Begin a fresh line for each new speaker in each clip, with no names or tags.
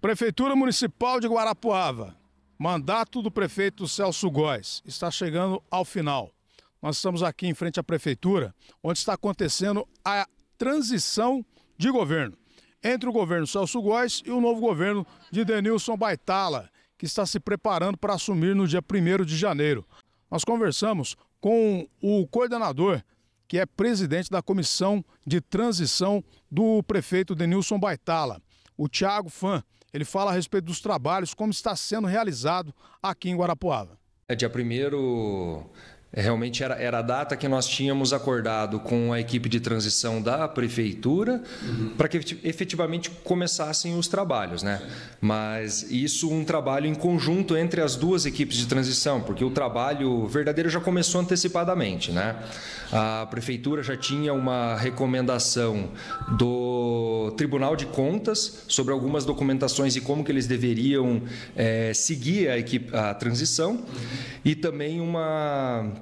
Prefeitura Municipal de Guarapuava. Mandato do prefeito Celso Góes está chegando ao final. Nós estamos aqui em frente à prefeitura, onde está acontecendo a transição de governo entre o governo Celso Góes e o novo governo de Denilson Baitala, que está se preparando para assumir no dia 1 de janeiro. Nós conversamos com o coordenador, que é presidente da comissão de transição do prefeito Denilson Baitala, o Tiago Fan. Ele fala a respeito dos trabalhos, como está sendo realizado aqui em Guarapuava.
É dia primeiro. É, realmente era, era a data que nós tínhamos acordado com a equipe de transição da prefeitura uhum. para que efetivamente começassem os trabalhos, né? Mas isso um trabalho em conjunto entre as duas equipes de transição, porque o trabalho verdadeiro já começou antecipadamente, né? A prefeitura já tinha uma recomendação do Tribunal de Contas sobre algumas documentações e como que eles deveriam é, seguir a, equipe, a transição uhum. e também uma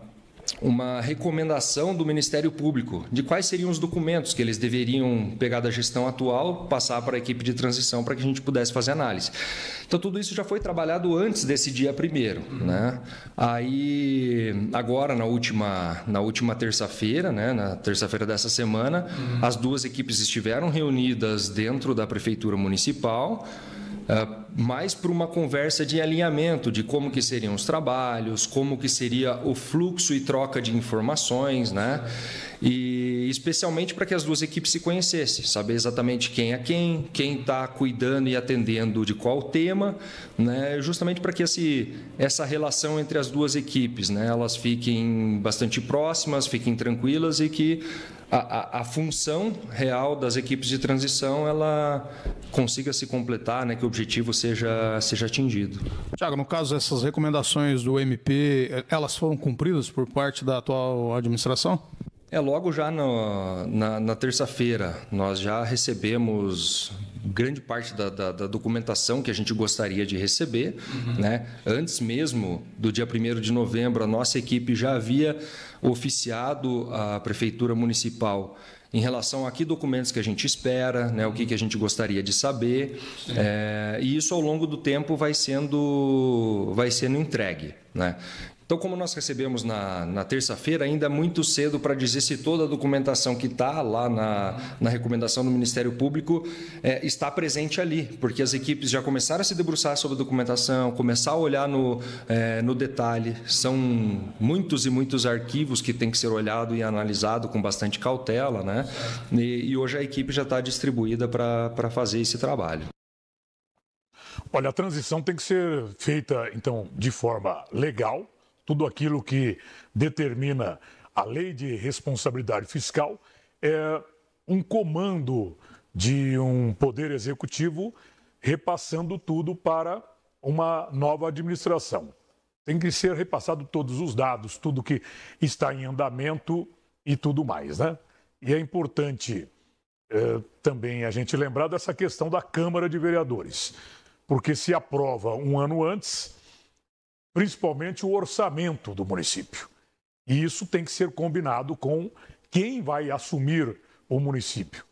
uma recomendação do Ministério Público de quais seriam os documentos que eles deveriam pegar da gestão atual, passar para a equipe de transição para que a gente pudesse fazer análise. Então, tudo isso já foi trabalhado antes desse dia primeiro. Né? Aí, agora, na última, na última terça-feira, né, na terça-feira dessa semana, uhum. as duas equipes estiveram reunidas dentro da Prefeitura Municipal. Ah, mais para uma conversa de alinhamento de como que seriam os trabalhos, como que seria o fluxo e troca de informações, né? E especialmente para que as duas equipes se conhecessem, saber exatamente quem é quem, quem está cuidando e atendendo de qual tema, né, justamente para que esse, essa relação entre as duas equipes, né, elas fiquem bastante próximas, fiquem tranquilas e que a, a, a, função real das equipes de transição ela consiga se completar, né, que o objetivo seja, seja atingido. Tiago, no caso, essas recomendações do MP, eh, elas foram cumpridas por parte da atual administração? É, logo já no, na, na terça-feira, nós já recebemos grande parte da, da, da, documentação que a gente gostaria de receber. Uhum. Né? Antes mesmo do dia 1 de novembro, a nossa equipe já havia oficiado a Prefeitura Municipal em relação a que documentos que a gente espera, né, o que, que a gente gostaria de saber. É, e isso ao longo do tempo vai sendo, vai sendo entregue. Né? Então, como nós recebemos na, na terça-feira, ainda é muito cedo para dizer se toda a documentação que está lá na, na recomendação do Ministério Público é, está presente ali, porque as equipes já começaram a se debruçar sobre a documentação, começar a olhar no, é, no detalhe. São muitos e muitos arquivos que tem que ser olhado e analisado com bastante cautela, né? E, e hoje a equipe já está distribuída para fazer esse trabalho.
Olha, a transição tem que ser feita, então, de forma legal, tudo aquilo que determina a lei de responsabilidade fiscal é um comando de um poder executivo repassando tudo para uma nova administração. Tem que ser repassado todos os dados, tudo que está em andamento e tudo mais, né? E é importante é, também a gente lembrar dessa questão da Câmara de Vereadores, porque se aprova um ano antes, principalmente o orçamento do município. E isso tem que ser combinado com quem vai assumir o município.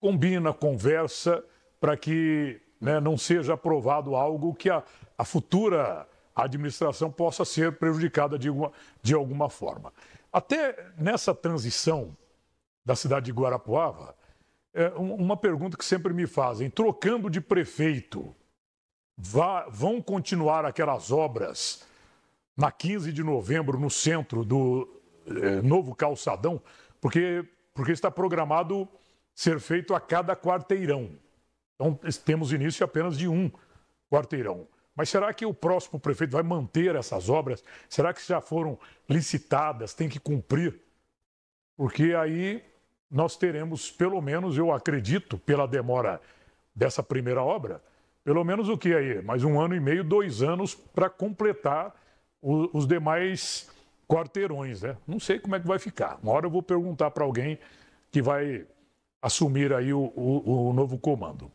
Combina, conversa, para que né, não seja aprovado algo que a, a futura administração possa ser prejudicada de, uma, de alguma forma. Até nessa transição da cidade de Guarapuava, é uma pergunta que sempre me fazem: trocando de prefeito, vá, vão continuar aquelas obras na 15 de novembro, no centro do é, novo calçadão, porque, porque está programado ser feito a cada quarteirão. Então, temos início apenas de um quarteirão. Mas será que o próximo prefeito vai manter essas obras? Será que já foram licitadas, tem que cumprir? Porque aí nós teremos, pelo menos, eu acredito, pela demora dessa primeira obra, pelo menos o que aí? Mais um ano e meio, dois anos para completar o, os demais quarteirões, né? Não sei como é que vai ficar. Uma hora eu vou perguntar para alguém que vai assumir aí o, o, o novo comando.